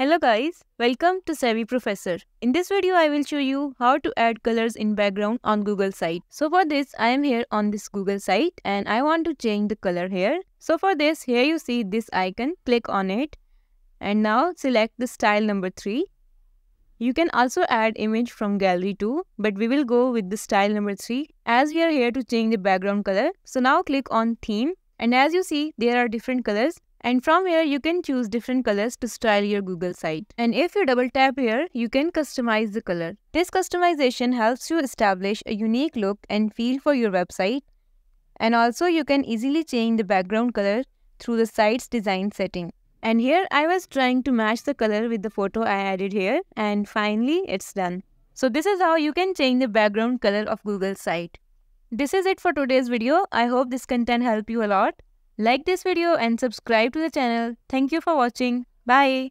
Hello guys, welcome to Savvy Professor. In this video, I will show you how to add colors in background on Google site. So for this, I am here on this Google site and I want to change the color here. So for this, here you see this icon, click on it and now select the style number 3. You can also add image from gallery too, but we will go with the style number 3 as we are here to change the background color. So now click on theme and as you see, there are different colors. And from here, you can choose different colors to style your Google site. And if you double tap here, you can customize the color. This customization helps you establish a unique look and feel for your website. And also, you can easily change the background color through the site's design setting. And here, I was trying to match the color with the photo I added here. And finally, it's done. So this is how you can change the background color of Google site. This is it for today's video. I hope this content helped you a lot. Like this video and subscribe to the channel. Thank you for watching. Bye.